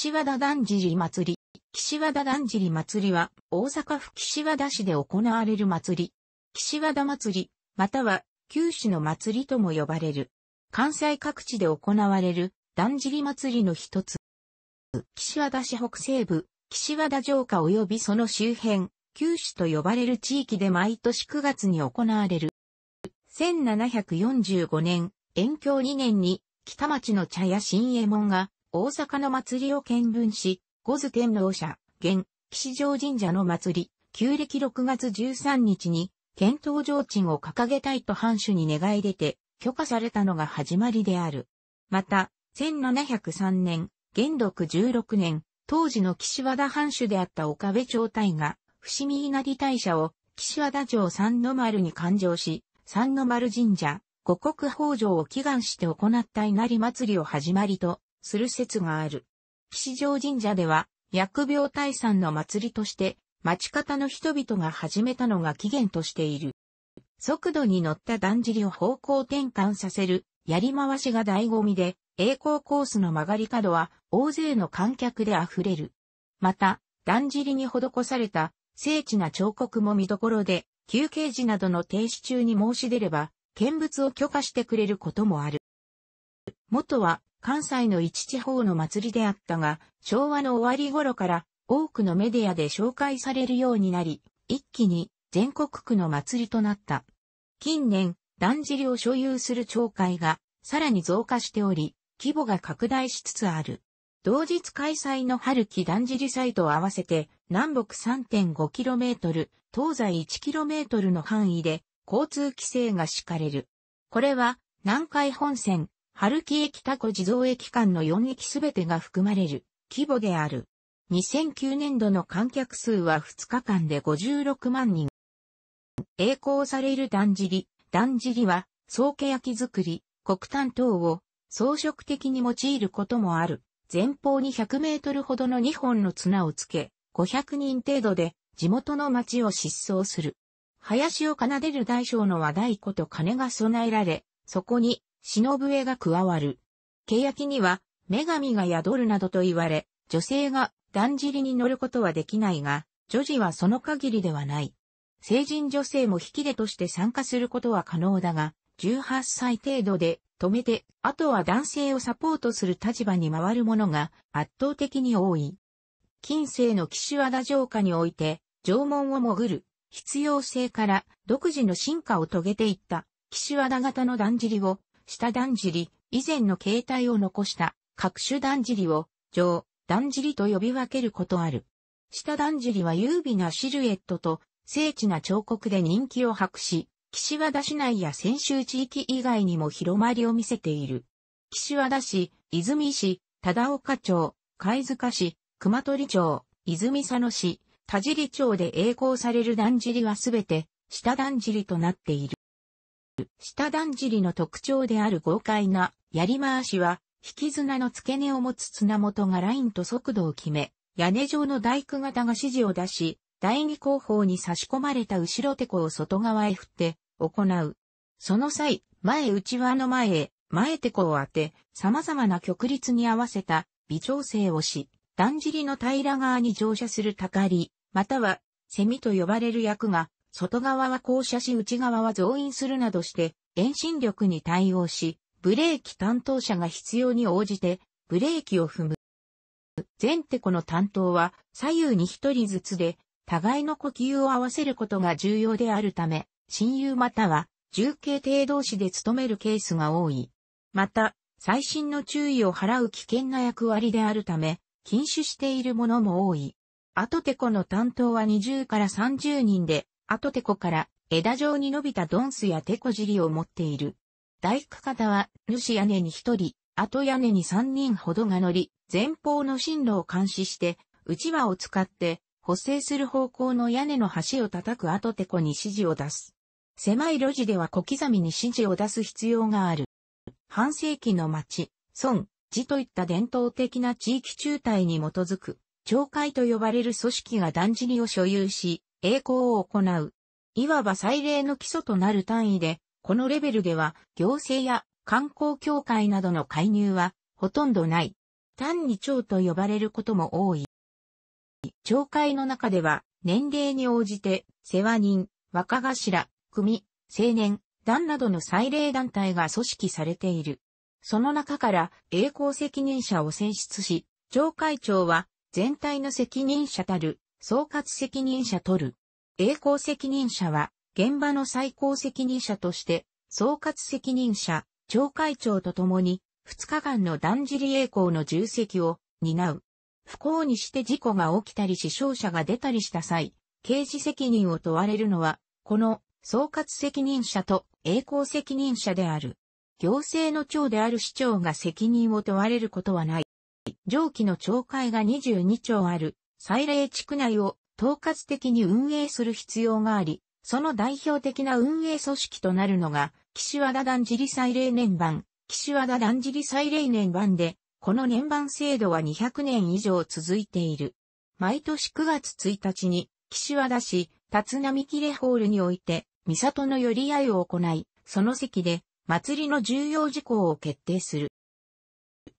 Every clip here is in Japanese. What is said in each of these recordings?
岸和田だんじり祭り。岸和田だんじり祭りは、大阪府岸和田市で行われる祭り。岸和田祭り、または、九州の祭りとも呼ばれる。関西各地で行われる、だんじり祭りの一つ。岸和田市北西部、岸和田城下及びその周辺、九州と呼ばれる地域で毎年9月に行われる。1745年、延享2年に、北町の茶屋新江門が、大阪の祭りを見分し、五頭天皇社、現、岸上神社の祭り、旧暦6月13日に、検討上鎮を掲げたいと藩主に願い出て、許可されたのが始まりである。また、1703年、元禄16年、当時の岸和田藩主であった岡部長隊が、伏見稲荷大社を、岸和田城三の丸に勘定し、三の丸神社、五国法上を祈願して行った稲荷祭りを始まりとする説がある。岸城神社では、薬病退散の祭りとして、町方の人々が始めたのが起源としている。速度に乗っただんじりを方向転換させる、やり回しが醍醐味で、栄光コースの曲がり角は、大勢の観客で溢れる。また、だんじりに施された、精緻な彫刻も見どころで、休憩時などの停止中に申し出れば、見物を許可してくれることもある。元は関西の一地方の祭りであったが、昭和の終わり頃から多くのメディアで紹介されるようになり、一気に全国区の祭りとなった。近年、だんじりを所有する町会がさらに増加しており、規模が拡大しつつある。同日開催の春季だんじり祭と合わせて南北 3.5km、東西 1km の範囲で交通規制が敷かれる。これは南海本線、春木駅タコ地蔵駅間の4駅すべてが含まれる規模である。2009年度の観客数は2日間で56万人。栄光されるだんじり。だんじりは、総家焼き作り、黒炭等を装飾的に用いることもある。前方に100メートルほどの2本の綱をつけ、500人程度で地元の町を疾走する。林を奏でる大小の和太鼓と鐘が備えられ、そこに忍笛が加わる。欅には、女神が宿るなどと言われ、女性がだんじりに乗ることはできないが、女児はその限りではない。成人女性も引き出として参加することは可能だが、18歳程度で止めて、あとは男性をサポートする立場に回るものが圧倒的に多い。近世の岸和田城下において、縄文を潜る必要性から独自の進化を遂げていった岸和田型のだんじりを下段尻じり、以前の形態を残した各種段じりを、上、段尻じりと呼び分けることある。下段尻じりは優美なシルエットと精緻な彫刻で人気を博し、岸和田市内や泉州地域以外にも広まりを見せている。岸和田市、泉市、忠岡町、貝塚市、熊取町、泉佐野市、田尻町で栄光されるだんじりはすべて、下段尻じりとなっている。下段尻の特徴である豪快な槍回しは、引き綱の付け根を持つ綱元がラインと速度を決め、屋根状の大工型が指示を出し、第二後方に差し込まれた後ろ手子を外側へ振って行う。その際、前内輪の前へ、前手子を当て、様々な曲率に合わせた微調整をし、段尻の平ら側に乗車するたかり、または、セミと呼ばれる役が外側は降車し内側は増員するなどして、遠心力に対応し、ブレーキ担当者が必要に応じて、ブレーキを踏む。全テコの担当は左右に一人ずつで、互いの呼吸を合わせることが重要であるため、親友または重慶艇同士で務めるケースが多い。また、最新の注意を払う危険な役割であるため、禁酒しているものも多い。後テコの担当は20から30人で、あとテコから枝状に伸びたドンスやテコ尻を持っている。大工方は、主屋根に一人、後屋根に三人ほどが乗り、前方の進路を監視して、内輪を使って、補正する方向の屋根の端を叩く後テコに指示を出す。狭い路地では小刻みに指示を出す必要がある。半世紀の町、村、寺といった伝統的な地域中隊に基づく、町会と呼ばれる組織がだんじりを所有し、栄光を行う。いわば祭礼の基礎となる単位で、このレベルでは行政や観光協会などの介入はほとんどない。単に長と呼ばれることも多い。町会の中では年齢に応じて世話人、若頭、組、青年、団などの祭礼団体が組織されている。その中から栄光責任者を選出し、町会長は全体の責任者たる総括責任者取る。栄光責任者は、現場の最高責任者として、総括責任者、町会長と共に、2日間のだんじり栄光の重責を担う。不幸にして事故が起きたり死傷者が出たりした際、刑事責任を問われるのは、この総括責任者と栄光責任者である。行政の長である市長が責任を問われることはない。上記の町会が22兆ある祭礼地区内を統括的に運営する必要があり、その代表的な運営組織となるのが、岸和田だじり祭礼年番、岸和田だじり祭礼年番で、この年番制度は200年以上続いている。毎年9月1日に、岸和田市、立浪切れホールにおいて、三里の寄り合いを行い、その席で、祭りの重要事項を決定する。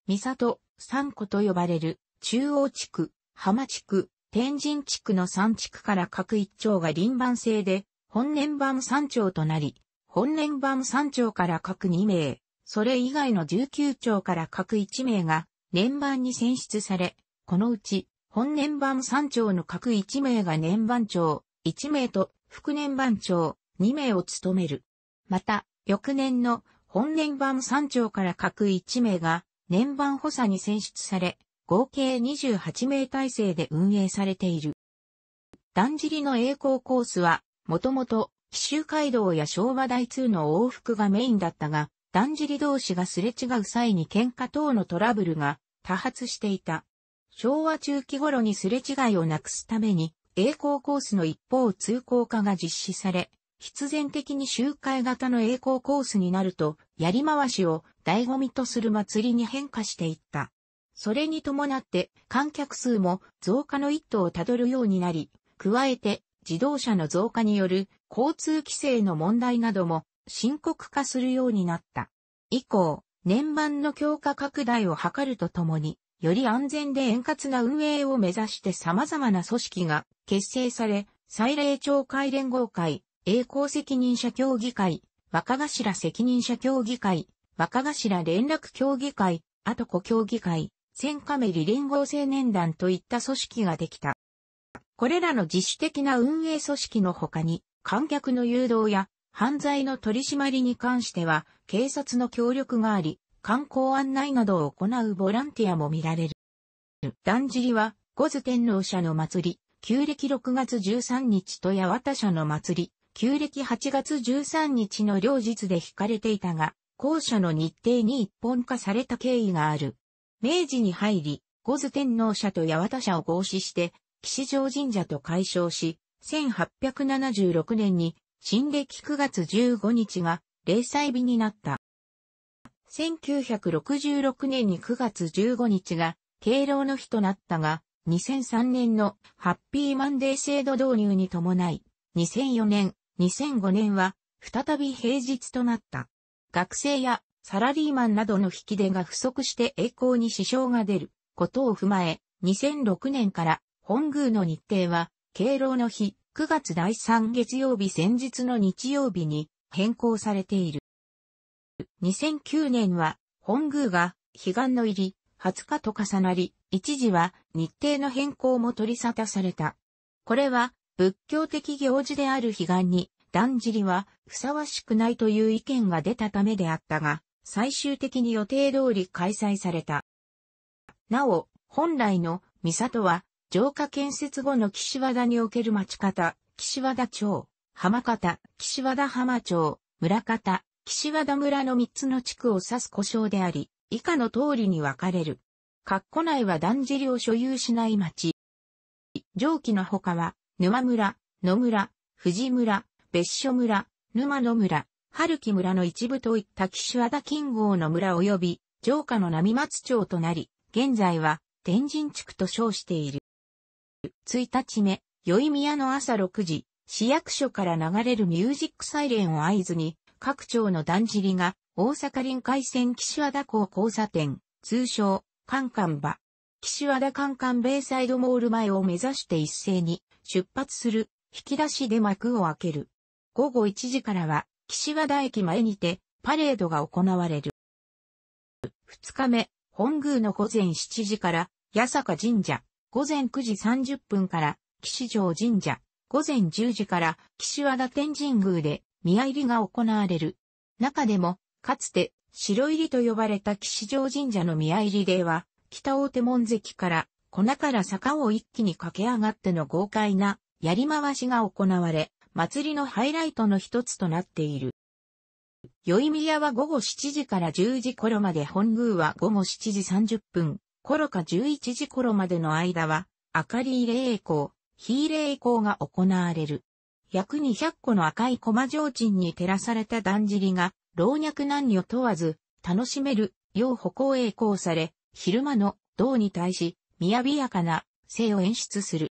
三里、三湖と呼ばれる、中央地区、浜地区、天神地区の3地区から各1町が輪番制で、本年番3町となり、本年番3町から各2名、それ以外の19町から各1名が、年番に選出され、このうち、本年番3町の各1名が年番長、1名と副年番長、2名を務める。また、翌年の本年番3町から各1名が、年番補佐に選出され、合計28名体制で運営されている。だんじりの栄光コースは、もともと、紀州街道や昭和台2の往復がメインだったが、だんじり同士がすれ違う際に喧嘩等のトラブルが多発していた。昭和中期頃にすれ違いをなくすために、栄光コースの一方通行化が実施され、必然的に周回型の栄光コースになると、やり回しを醍醐味とする祭りに変化していった。それに伴って観客数も増加の一途をたどるようになり、加えて自動車の増加による交通規制の問題なども深刻化するようになった。以降、年版の強化拡大を図るとともに、より安全で円滑な運営を目指して様々な組織が結成され、最例町会連合会、栄光責任者協議会、若頭責任者協議会、若頭連絡協議会、あと子協議会、戦カメリ連合青年団といった組織ができた。これらの自主的な運営組織の他に、観客の誘導や犯罪の取り締まりに関しては、警察の協力があり、観光案内などを行うボランティアも見られる。だんじりは、五頭天皇社の祭り、旧暦6月13日と八幡社の祭り、旧暦8月13日の両日で引かれていたが、校舎の日程に一本化された経緯がある。明治に入り、五頭天皇社と八幡社を合祀して、岸城神社と改称し、1876年に、新暦9月15日が、霊祭日になった。1966年に9月15日が、敬老の日となったが、2003年のハッピーマンデー制度導入に伴い、2004年、2005年は、再び平日となった。学生やサラリーマンなどの引き出が不足して栄光に支障が出ることを踏まえ、2006年から本宮の日程は、敬老の日、9月第3月曜日先日の日曜日に変更されている。2009年は、本宮が悲願の入り、20日と重なり、一時は日程の変更も取り沙汰された。これは、仏教的行事である悲願に、断じりはふさわしくないという意見が出たためであったが、最終的に予定通り開催された。なお、本来の三里は、城下建設後の岸和田における町方、岸和田町、浜方、岸和田浜町、村方、岸和田村の三つの地区を指す故障であり、以下の通りに分かれる。括弧内は断じりを所有しない町。上記の他は、沼村、野村、藤村、別所村、沼野村、春木村の一部といった岸和田近郷の村及び城下の波松町となり、現在は天神地区と称している。1日目、宵宮の朝6時、市役所から流れるミュージックサイレンを合図に、各町のだんじりが大阪臨海線岸和田港交差点、通称、カンカン場。岸和田カンカンベイサイドモール前を目指して一斉に出発する、引き出しで幕を開ける。午後1時からは岸和田駅前にて、パレードが行われる。二日目、本宮の午前7時から、八坂神社、午前9時30分から、岸城神社、午前10時から、岸和田天神宮で、宮入りが行われる。中でも、かつて、白入りと呼ばれた岸城神社の宮入りでは、北大手門跡から、粉から坂を一気に駆け上がっての豪快な、やり回しが行われ、祭りのハイライトの一つとなっている。宵宮は午後7時から10時頃まで本宮は午後7時30分、頃か11時頃までの間は、明かり入れ栄光、非れ栄光が行われる。約200個の赤い駒上鎮に照らされただんじりが、老若男女問わず、楽しめる、よう歩行栄光され、昼間の銅に対し、びやかな、性を演出する。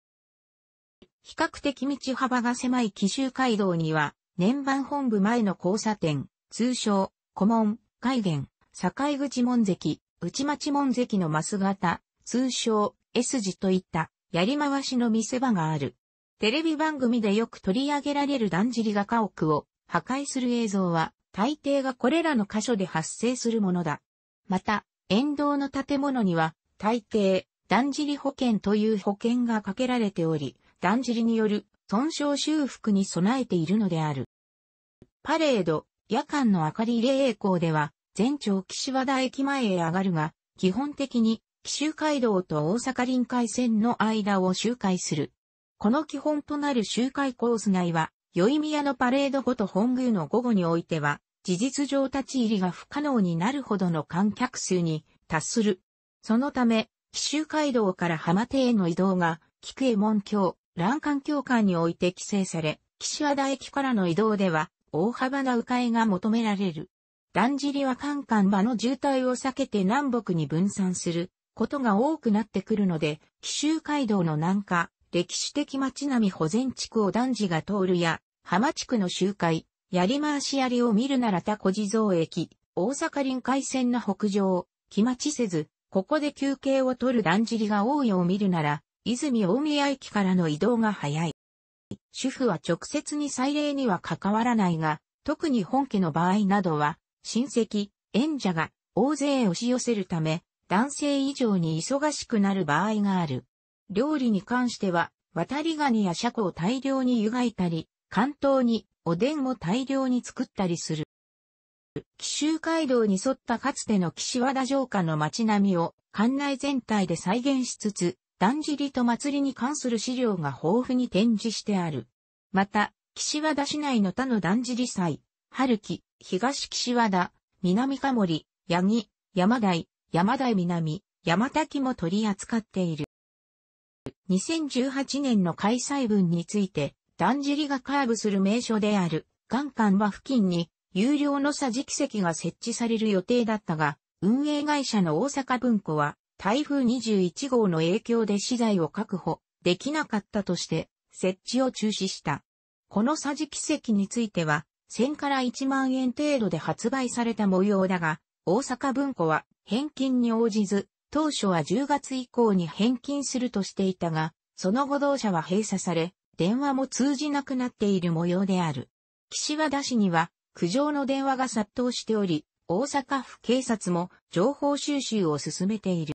比較的道幅が狭い紀州街道には、年番本部前の交差点、通称、古門、海原、境口門跡、内町門跡のマス型、通称、S 字といった、やり回しの見せ場がある。テレビ番組でよく取り上げられるだんじりが家屋を破壊する映像は、大抵がこれらの箇所で発生するものだ。また、沿道の建物には、大抵、だんじり保険という保険がかけられており、断じりによる損傷修復に備えているのである。パレード、夜間の明かり入れ栄校では、全長岸和田駅前へ上がるが、基本的に、紀州街道と大阪臨海線の間を周回する。この基本となる周回コース内は、宵宮のパレード後と本宮の午後においては、事実上立ち入りが不可能になるほどの観客数に達する。そのため、紀州街道から浜手への移動が、菊右衛門橋、欄干教官において規制され、岸和田駅からの移動では、大幅な迂回が求められる。だんじりはカンカン場の渋滞を避けて南北に分散することが多くなってくるので、紀州街道の南下、歴史的町並み保全地区を男児が通るや、浜地区の周回、やり回しやりを見るなら田小地蔵駅、大阪臨海線の北上、気待ちせず、ここで休憩を取るだんじりが多いを見るなら、泉大宮駅からの移動が早い。主婦は直接に祭礼には関わらないが、特に本家の場合などは、親戚、縁者が大勢押し寄せるため、男性以上に忙しくなる場合がある。料理に関しては、渡りガニやシャコを大量に湯がいたり、関東におでんを大量に作ったりする。紀州街道に沿ったかつての岸和田城下の街並みを館内全体で再現しつつ、だんじりと祭りに関する資料が豊富に展示してある。また、岸和田市内の他のだんじり祭、春木、東岸和田、南かもり、八木、山台、山台南、山滝も取り扱っている。2018年の開催分について、だんじりがカーブする名所である、元ンは付近に、有料の桟敷席が設置される予定だったが、運営会社の大阪文庫は、台風21号の影響で資材を確保できなかったとして、設置を中止した。この桟敷席については、1000から1万円程度で発売された模様だが、大阪文庫は返金に応じず、当初は10月以降に返金するとしていたが、その後同社は閉鎖され、電話も通じなくなっている模様である。岸和田市には、苦情の電話が殺到しており、大阪府警察も情報収集を進めている。